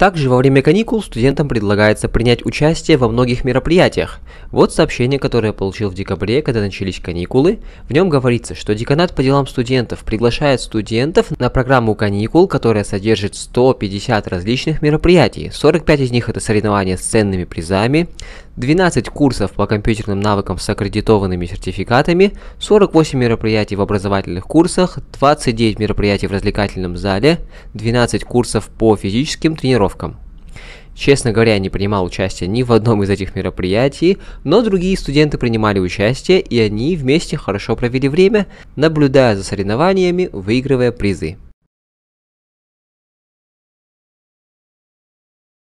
Также во время каникул студентам предлагается принять участие во многих мероприятиях. Вот сообщение, которое я получил в декабре, когда начались каникулы. В нем говорится, что деканат по делам студентов приглашает студентов на программу каникул, которая содержит 150 различных мероприятий. 45 из них это соревнования с ценными призами, 12 курсов по компьютерным навыкам с аккредитованными сертификатами, 48 мероприятий в образовательных курсах, 29 мероприятий в развлекательном зале, 12 курсов по физическим тренировкам. Честно говоря, я не принимал участия ни в одном из этих мероприятий, но другие студенты принимали участие, и они вместе хорошо провели время, наблюдая за соревнованиями, выигрывая призы.